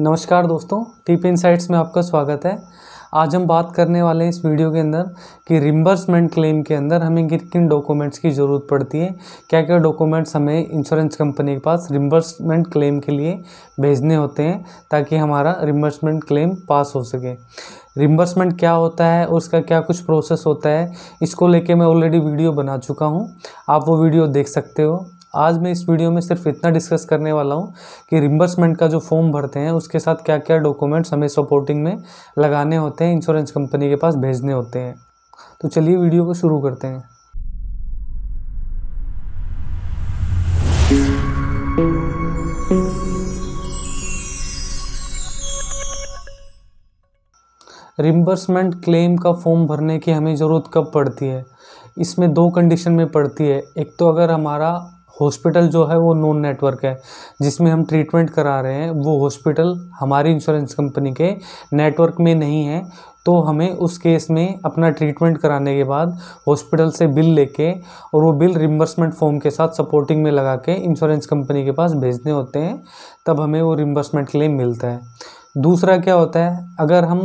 नमस्कार दोस्तों tip insights में आपका स्वागत है आज हम बात करने वाले हैं इस वीडियो के अंदर कि रिम्बर्समेंट क्लेम के अंदर हमें किन किन डॉक्यूमेंट्स की ज़रूरत पड़ती है क्या क्या डॉक्यूमेंट्स हमें इंश्योरेंस कंपनी के पास रिम्बर्समेंट क्लेम के लिए भेजने होते हैं ताकि हमारा रिम्बर्समेंट क्लेम पास हो सके रिम्बर्समेंट क्या होता है और उसका क्या कुछ प्रोसेस होता है इसको लेके मैं ऑलरेडी वीडियो बना चुका हूँ आप वो वीडियो देख सकते हो आज मैं इस वीडियो में सिर्फ इतना डिस्कस करने वाला हूँ कि रिम्बर्समेंट का जो फॉर्म भरते हैं उसके साथ क्या क्या डॉक्यूमेंट्स हमें सपोर्टिंग में लगाने होते हैं इंश्योरेंस कंपनी के पास भेजने होते हैं तो चलिए वीडियो को शुरू करते हैं रिम्बर्समेंट क्लेम का फॉर्म भरने की हमें ज़रूरत कब पड़ती है इसमें दो कंडीशन में पड़ती है एक तो अगर हमारा हॉस्पिटल जो है वो नॉन नेटवर्क है जिसमें हम ट्रीटमेंट करा रहे हैं वो हॉस्पिटल हमारी इंश्योरेंस कंपनी के नेटवर्क में नहीं है तो हमें उस केस में अपना ट्रीटमेंट कराने के बाद हॉस्पिटल से बिल लेके और वो बिल रिम्बर्समेंट फॉर्म के साथ सपोर्टिंग में लगा के इंश्योरेंस कंपनी के पास भेजने होते हैं तब हमें वो रिम्बर्समेंट क्लेम मिलता है दूसरा क्या होता है अगर हम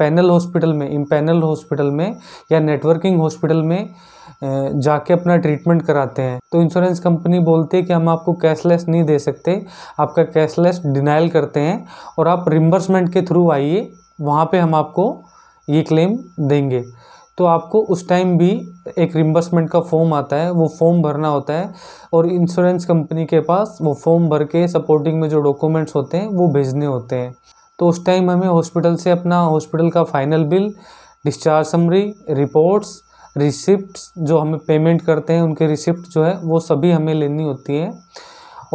पैनल हॉस्पिटल में इम्पैनल हॉस्पिटल में या नेटवर्किंग हॉस्पिटल में जाके अपना ट्रीटमेंट कराते हैं तो इंश्योरेंस कंपनी बोलती है कि हम आपको कैशलेस नहीं दे सकते आपका कैशलेस डिनाइल करते हैं और आप रिम्बर्समेंट के थ्रू आइए वहाँ पे हम आपको ये क्लेम देंगे तो आपको उस टाइम भी एक रिम्बर्समेंट का फॉर्म आता है वो फॉर्म भरना होता है और इंश्योरेंस कंपनी के पास वो फॉर्म भर के सपोर्टिंग में जो डॉक्यूमेंट्स होते हैं वो भेजने होते हैं तो उस टाइम हमें हॉस्पिटल से अपना हॉस्पिटल का final bill discharge summary reports receipt जो हमें पेमेंट करते हैं उनके रिसिप्ट जो है वो सभी हमें लेनी होती है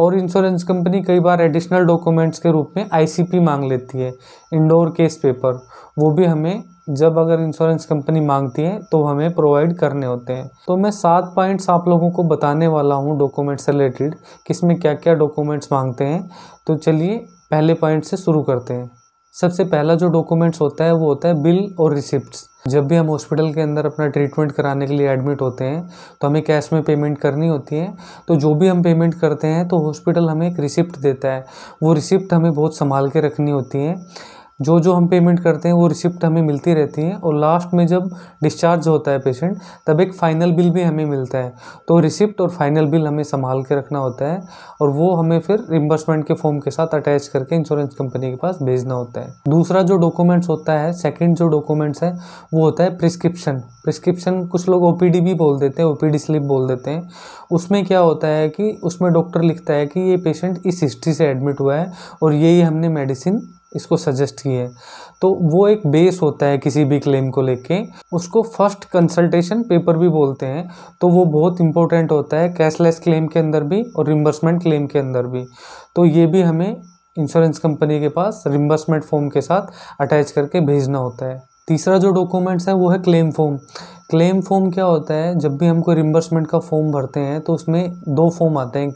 और इंश्योरेंस कंपनी कई बार एडिशनल डॉक्यूमेंट्स के रूप में आईसीपी मांग लेती है इंडोर केस पेपर वो भी हमें जब अगर इंश्योरेंस कंपनी मांगती है तो हमें प्रोवाइड करने होते हैं तो मैं सात पॉइंट्स आप लोगों को बताने वाला हूँ डॉक्यूमेंट्स रिलेटेड किसमें क्या क्या डॉक्यूमेंट्स मांगते हैं तो चलिए पहले पॉइंट से शुरू करते हैं सबसे पहला जो डॉक्यूमेंट्स होता है वो होता है बिल और रिसिप्ट्स जब भी हम हॉस्पिटल के अंदर अपना ट्रीटमेंट कराने के लिए एडमिट होते हैं तो हमें कैश में पेमेंट करनी होती है तो जो भी हम पेमेंट करते हैं तो हॉस्पिटल हमें एक रिसिप्ट देता है वो रिसिप्ट हमें बहुत संभाल के रखनी होती है जो जो हम पेमेंट करते हैं वो रिसिप्ट हमें मिलती रहती है और लास्ट में जब डिस्चार्ज होता है पेशेंट तब एक फ़ाइनल बिल भी हमें मिलता है तो रिसिप्ट और फाइनल बिल हमें संभाल के रखना होता है और वो हमें फिर रिम्बर्समेंट के फॉर्म के साथ अटैच करके इंश्योरेंस कंपनी के पास भेजना होता है दूसरा जो डॉक्यूमेंट्स होता है सेकेंड जो डॉक्यूमेंट्स है वो होता है प्रिस्क्रिप्शन प्रिस्क्रिप्शन कुछ लोग ओ भी बोल देते हैं ओ स्लिप बोल देते हैं उसमें क्या होता है कि उसमें डॉक्टर लिखता है कि ये पेशेंट इस हिस्ट्री से एडमिट हुआ है और यही हमने मेडिसिन इसको सजेस्ट की है तो वो एक बेस होता है किसी भी क्लेम को लेके उसको फर्स्ट कंसल्टेशन पेपर भी बोलते हैं तो वो बहुत इंपॉर्टेंट होता है कैशलेस क्लेम के अंदर भी और रिम्बर्समेंट क्लेम के अंदर भी तो ये भी हमें इंश्योरेंस कंपनी के पास रिम्बर्समेंट फॉर्म के साथ अटैच करके भेजना होता है तीसरा जो डॉक्यूमेंट्स है वो है क्लेम फॉर्म क्लेम फॉर्म क्या होता है जब भी हम कोई रिम्बर्समेंट का फॉर्म भरते हैं तो उसमें दो फॉर्म आते हैं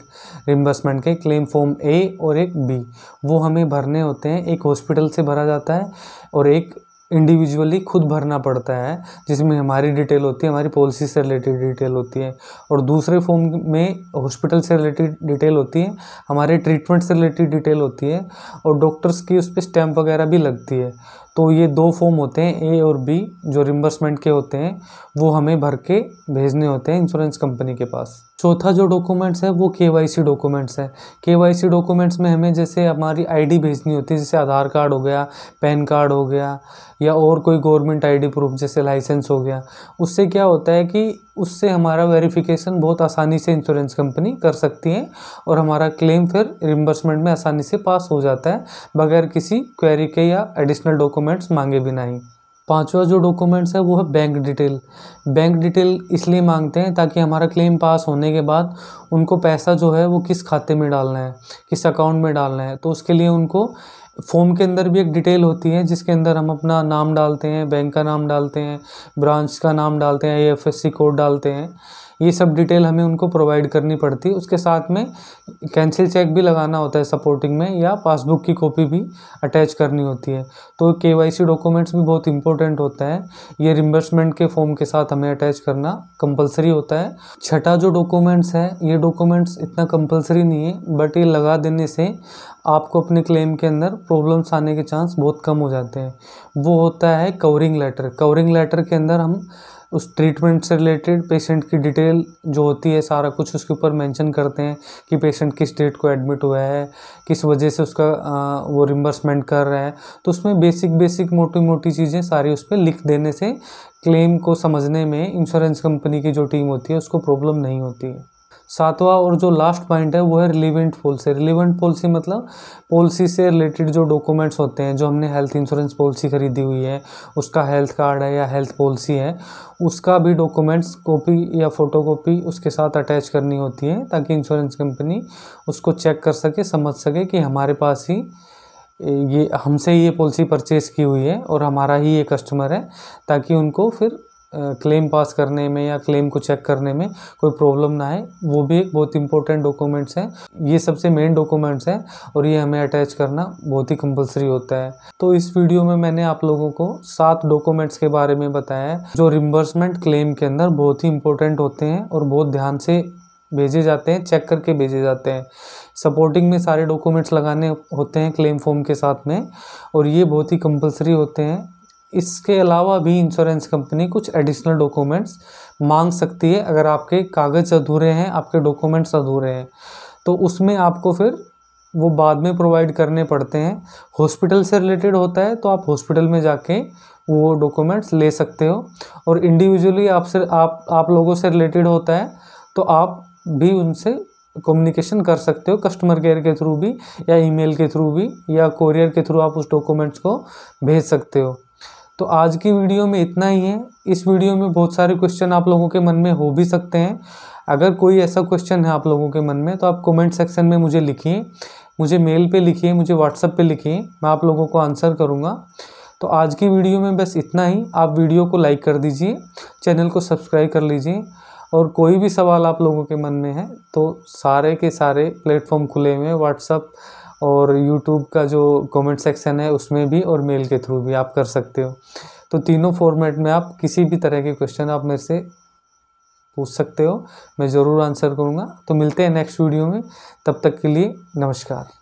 रिम्बर्समेंट के क्लेम फॉर्म ए और एक बी वो हमें भरने होते हैं एक हॉस्पिटल से भरा जाता है और एक इंडिविजुअली खुद भरना पड़ता है जिसमें हमारी डिटेल होती है हमारी पॉलिसी से रिलेटेड डिटेल होती है और दूसरे फॉर्म में हॉस्पिटल से रिलेटेड डिटेल होती है हमारे ट्रीटमेंट से रिलेटेड डिटेल होती है और डॉक्टर्स की उस पर स्टैम्प वगैरह भी लगती है तो ये दो फॉर्म होते हैं ए और बी जो रिम्बर्समेंट के होते हैं वो हमें भर के भेजने होते हैं इंश्योरेंस कंपनी के पास चौथा जो डॉक्यूमेंट्स है वो के वाई सी डॉक्यूमेंट्स है के वाई सी डॉक्यूमेंट्स में हमें जैसे हमारी आईडी भेजनी होती है जैसे आधार कार्ड हो गया पैन कार्ड हो गया या और कोई गवर्नमेंट आईडी प्रूफ जैसे लाइसेंस हो गया उससे क्या होता है कि उससे हमारा वेरिफिकेशन बहुत आसानी से इंश्योरेंस कंपनी कर सकती है और हमारा क्लेम फिर रिम्बर्समेंट में आसानी से पास हो जाता है बगैर किसी क्वेरी के या एडिशनल डॉक्यूमेंट्स मांगे बिना ही पाँचवा जो डॉक्यूमेंट्स है वो है बैंक डिटेल बैंक डिटेल इसलिए मांगते हैं ताकि हमारा क्लेम पास होने के बाद उनको पैसा जो है वो किस खाते में डालना है किस अकाउंट में डालना है तो उसके लिए उनको फॉर्म के अंदर भी एक डिटेल होती है जिसके अंदर हम अपना नाम डालते हैं बैंक का नाम डालते हैं ब्रांच का नाम डालते हैं आई कोड डालते हैं ये सब डिटेल हमें उनको प्रोवाइड करनी पड़ती है उसके साथ में कैंसिल चेक भी लगाना होता है सपोर्टिंग में या पासबुक की कॉपी भी अटैच करनी होती है तो के सी डॉक्यूमेंट्स भी बहुत इंपॉर्टेंट होता है ये रिम्बर्समेंट के फॉर्म के साथ हमें अटैच करना कंपलसरी होता है छठा जो डॉक्यूमेंट्स है ये डॉक्यूमेंट्स इतना कंपलसरी नहीं है बट ये लगा देने से आपको अपने क्लेम के अंदर प्रॉब्लम्स आने के चांस बहुत कम हो जाते हैं वो होता है कवरिंग लेटर कवरिंग लेटर के अंदर हम उस ट्रीटमेंट से रिलेटेड पेशेंट की डिटेल जो होती है सारा कुछ उसके ऊपर मेंशन करते हैं कि पेशेंट किस डेट को एडमिट हुआ है किस वजह से उसका वो रिम्बर्समेंट कर रहा है तो उसमें बेसिक बेसिक मोटी मोटी चीज़ें सारी उस पर लिख देने से क्लेम को समझने में इंश्योरेंस कंपनी की जो टीम होती है उसको प्रॉब्लम नहीं होती है सातवां और जो लास्ट पॉइंट है वो है रिलीवेंट पॉलिसी रिलीवेंट पॉलिसी मतलब पॉलिसी से रिलेटेड जो डॉक्यूमेंट्स होते हैं जो हमने हेल्थ इंश्योरेंस पॉलिसी खरीदी हुई है उसका हेल्थ कार्ड है या हेल्थ पॉलिसी है उसका भी डॉक्यूमेंट्स कॉपी या फोटो कॉपी उसके साथ अटैच करनी होती है ताकि इंश्योरेंस कंपनी उसको चेक कर सके समझ सके कि हमारे पास ही ये हमसे ये पॉलिसी परचेज़ की हुई है और हमारा ही ये कस्टमर है ताकि उनको फिर क्लेम पास करने में या क्लेम को चेक करने में कोई प्रॉब्लम ना आए वो भी एक बहुत इंपॉर्टेंट डॉक्यूमेंट्स हैं ये सबसे मेन डॉक्यूमेंट्स हैं और ये हमें अटैच करना बहुत ही कंपलसरी होता है तो इस वीडियो में मैंने आप लोगों को सात डॉक्यूमेंट्स के बारे में बताया है जो रिम्बर्समेंट क्लेम के अंदर बहुत ही इंपॉर्टेंट होते हैं और बहुत ध्यान से भेजे जाते हैं चेक करके भेजे जाते हैं सपोर्टिंग में सारे डॉक्यूमेंट्स लगाने होते हैं क्लेम फॉर्म के साथ में और ये बहुत ही कंपलसरी होते हैं इसके अलावा भी इंश्योरेंस कंपनी कुछ एडिशनल डॉक्यूमेंट्स मांग सकती है अगर आपके कागज़ अधूरे हैं आपके डॉक्यूमेंट्स अधूरे हैं तो उसमें आपको फिर वो बाद में प्रोवाइड करने पड़ते हैं हॉस्पिटल से रिलेटेड होता है तो आप हॉस्पिटल में जाके वो डॉक्यूमेंट्स ले सकते हो और इंडिविजुअली आपसे आप आप लोगों से रिलेटेड होता है तो आप भी उनसे कम्युनिकेशन कर सकते हो कस्टमर केयर के थ्रू भी या ईमेल के थ्रू भी या कोरियर के थ्रू आप उस डॉक्यूमेंट्स को भेज सकते हो तो आज की वीडियो में इतना ही है इस वीडियो में बहुत सारे क्वेश्चन आप लोगों के मन में हो भी सकते हैं अगर कोई ऐसा क्वेश्चन है आप लोगों के मन में तो आप कमेंट सेक्शन में मुझे लिखिए मुझे मेल पे लिखिए मुझे व्हाट्सअप पे लिखिए मैं आप लोगों को आंसर करूँगा तो आज की वीडियो में बस इतना ही आप वीडियो को लाइक कर दीजिए चैनल को सब्सक्राइब कर लीजिए और कोई भी सवाल आप लोगों के मन में है तो सारे के सारे प्लेटफॉर्म खुले हुए हैं व्हाट्सअप और यूट्यूब का जो कमेंट सेक्शन है उसमें भी और मेल के थ्रू भी आप कर सकते हो तो तीनों फॉर्मेट में आप किसी भी तरह के क्वेश्चन आप मेरे से पूछ सकते हो मैं ज़रूर आंसर करूँगा तो मिलते हैं नेक्स्ट वीडियो में तब तक के लिए नमस्कार